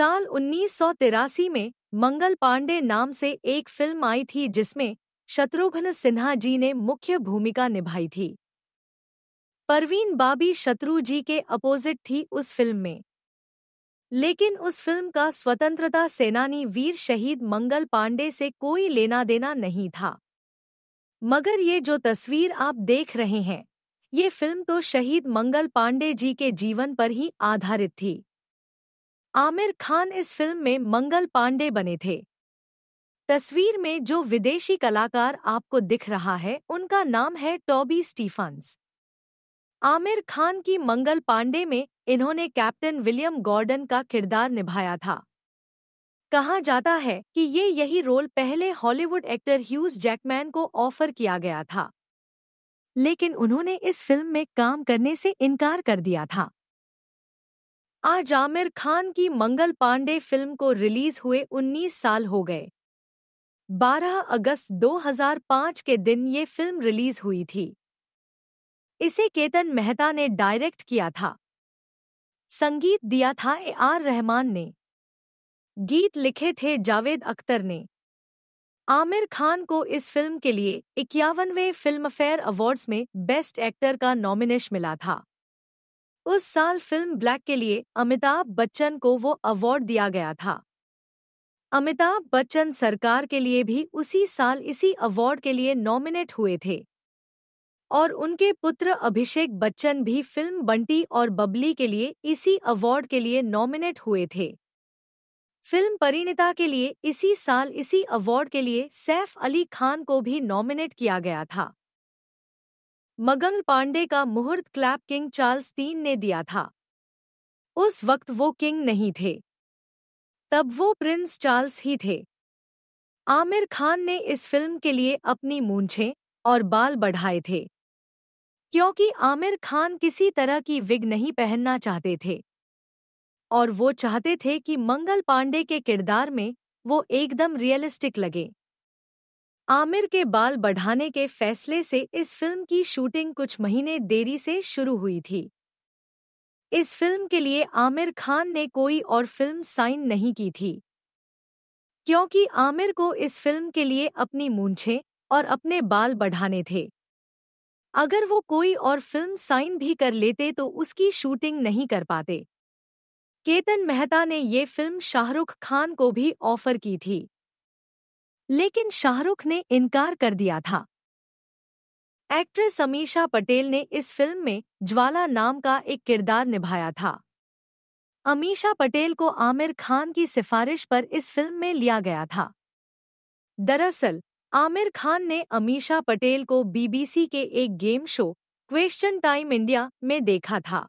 साल उन्नीस में मंगल पांडे नाम से एक फिल्म आई थी जिसमें शत्रुघ्न सिन्हा जी ने मुख्य भूमिका निभाई थी परवीन बाबी शत्रु जी के अपोजिट थी उस फिल्म में लेकिन उस फिल्म का स्वतंत्रता सेनानी वीर शहीद मंगल पांडे से कोई लेना देना नहीं था मगर ये जो तस्वीर आप देख रहे हैं ये फिल्म तो शहीद मंगल पांडे जी के जीवन पर ही आधारित थी आमिर खान इस फिल्म में मंगल पांडे बने थे तस्वीर में जो विदेशी कलाकार आपको दिख रहा है उनका नाम है टॉबी स्टीफंस आमिर खान की मंगल पांडे में इन्होंने कैप्टन विलियम गॉर्डन का किरदार निभाया था कहा जाता है कि ये यही रोल पहले हॉलीवुड एक्टर ह्यूज जैकमैन को ऑफर किया गया था लेकिन उन्होंने इस फिल्म में काम करने से इनकार कर दिया था आज आमिर खान की मंगल पांडे फिल्म को रिलीज हुए 19 साल हो गए 12 अगस्त 2005 के दिन ये फिल्म रिलीज हुई थी इसे केतन मेहता ने डायरेक्ट किया था संगीत दिया था ए आर रहमान ने गीत लिखे थे जावेद अख्तर ने आमिर खान को इस फिल्म के लिए इक्यावनवे फिल्मफेयर अवार्ड्स में बेस्ट एक्टर का नॉमिनेश मिला था उस साल फिल्म ब्लैक के लिए अमिताभ बच्चन को वो अवार्ड दिया गया था अमिताभ बच्चन सरकार के लिए भी उसी साल इसी अवार्ड के लिए नॉमिनेट हुए थे और उनके पुत्र अभिषेक बच्चन भी फिल्म बंटी और बबली के लिए इसी अवार्ड के लिए नॉमिनेट हुए थे फिल्म परिणिता के लिए इसी साल इसी अवार्ड के लिए सैफ अली खान को भी नॉमिनेट किया गया था मगन पांडे का मुहूर्त क्लैप किंग चार्ल्स तीन ने दिया था उस वक्त वो किंग नहीं थे तब वो प्रिंस चार्ल्स ही थे आमिर खान ने इस फिल्म के लिए अपनी मूंछें और बाल बढ़ाए थे क्योंकि आमिर खान किसी तरह की विग नहीं पहनना चाहते थे और वो चाहते थे कि मंगल पांडे के किरदार में वो एकदम रियलिस्टिक लगे आमिर के बाल बढ़ाने के फैसले से इस फिल्म की शूटिंग कुछ महीने देरी से शुरू हुई थी इस फिल्म के लिए आमिर खान ने कोई और फिल्म साइन नहीं की थी क्योंकि आमिर को इस फिल्म के लिए अपनी मूंछे और अपने बाल बढ़ाने थे अगर वो कोई और फिल्म साइन भी कर लेते तो उसकी शूटिंग नहीं कर पाते केतन मेहता ने ये फिल्म शाहरुख खान को भी ऑफर की थी लेकिन शाहरुख ने इनकार कर दिया था एक्ट्रेस अमीशा पटेल ने इस फिल्म में ज्वाला नाम का एक किरदार निभाया था अमीशा पटेल को आमिर खान की सिफारिश पर इस फिल्म में लिया गया था दरअसल आमिर खान ने अमीशा पटेल को बीबीसी के एक game show question time India में देखा था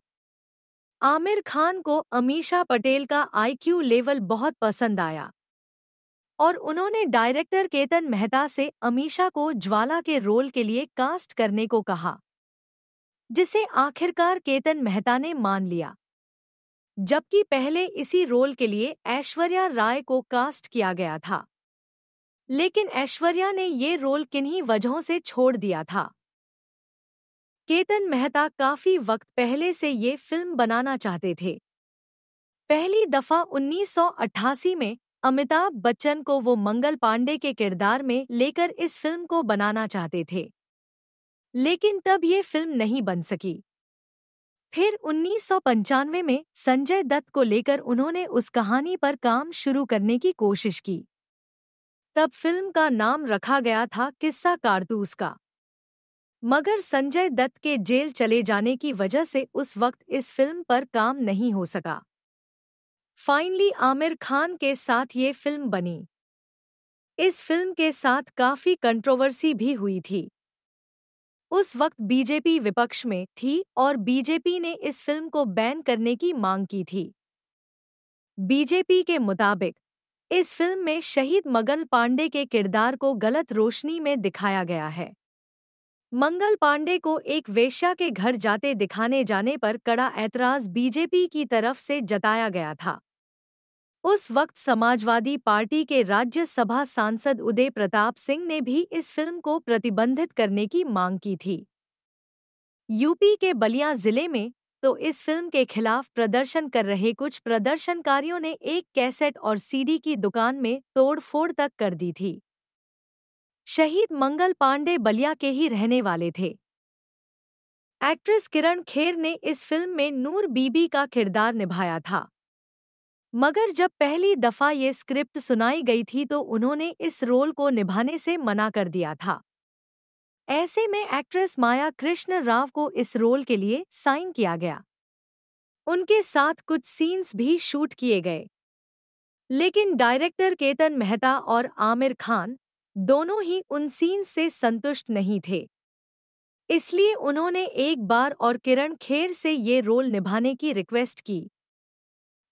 आमिर खान को अमीशा पटेल का आईक्यू लेवल बहुत पसंद आया और उन्होंने डायरेक्टर केतन मेहता से अमीशा को ज्वाला के रोल के लिए कास्ट करने को कहा जिसे आखिरकार केतन मेहता ने मान लिया जबकि पहले इसी रोल के लिए ऐश्वर्या राय को कास्ट किया गया था लेकिन ऐश्वर्या ने ये रोल किन्हीं वजहों से छोड़ दिया था केतन मेहता काफी वक्त पहले से ये फिल्म बनाना चाहते थे पहली दफा 1988 में अमिताभ बच्चन को वो मंगल पांडे के किरदार में लेकर इस फिल्म को बनाना चाहते थे लेकिन तब ये फिल्म नहीं बन सकी फिर उन्नीस में संजय दत्त को लेकर उन्होंने उस कहानी पर काम शुरू करने की कोशिश की तब फिल्म का नाम रखा गया था किस्सा कारतूस का मगर संजय दत्त के जेल चले जाने की वजह से उस वक्त इस फिल्म पर काम नहीं हो सका फाइनली आमिर खान के साथ ये फिल्म बनी इस फिल्म के साथ काफी कंट्रोवर्सी भी हुई थी उस वक्त बीजेपी विपक्ष में थी और बीजेपी ने इस फिल्म को बैन करने की मांग की थी बीजेपी के मुताबिक इस फिल्म में शहीद मंगल पांडे के किरदार को गलत रोशनी में दिखाया गया है मंगल पांडे को एक वेश्या के घर जाते दिखाने जाने पर कड़ा ऐतराज बीजेपी की तरफ से जताया गया था उस वक्त समाजवादी पार्टी के राज्यसभा सांसद उदय प्रताप सिंह ने भी इस फिल्म को प्रतिबंधित करने की मांग की थी यूपी के बलिया जिले में तो इस फिल्म के खिलाफ प्रदर्शन कर रहे कुछ प्रदर्शनकारियों ने एक कैसेट और सीडी की दुकान में तोड़फोड़ तक कर दी थी शहीद मंगल पांडे बलिया के ही रहने वाले थे एक्ट्रेस किरण खेर ने इस फिल्म में नूर बीबी का किरदार निभाया था मगर जब पहली दफा ये स्क्रिप्ट सुनाई गई थी तो उन्होंने इस रोल को निभाने से मना कर दिया था ऐसे में एक्ट्रेस माया कृष्ण राव को इस रोल के लिए साइन किया गया उनके साथ कुछ सीन्स भी शूट किए गए लेकिन डायरेक्टर केतन मेहता और आमिर खान दोनों ही उन सीन्स से संतुष्ट नहीं थे इसलिए उन्होंने एक बार और किरण खेर से ये रोल निभाने की रिक्वेस्ट की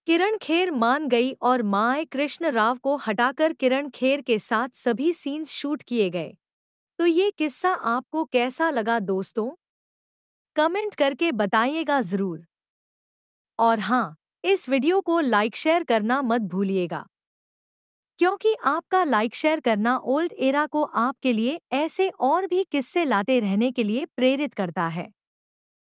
किरण खेर मान गई और माए कृष्ण राव को हटाकर किरण खेर के साथ सभी सीन्स शूट किए गए तो ये किस्सा आपको कैसा लगा दोस्तों कमेंट करके बताइएगा ज़रूर और हाँ इस वीडियो को लाइक शेयर करना मत भूलिएगा क्योंकि आपका लाइक शेयर करना ओल्ड एरा को आपके लिए ऐसे और भी किस्से लाते रहने के लिए प्रेरित करता है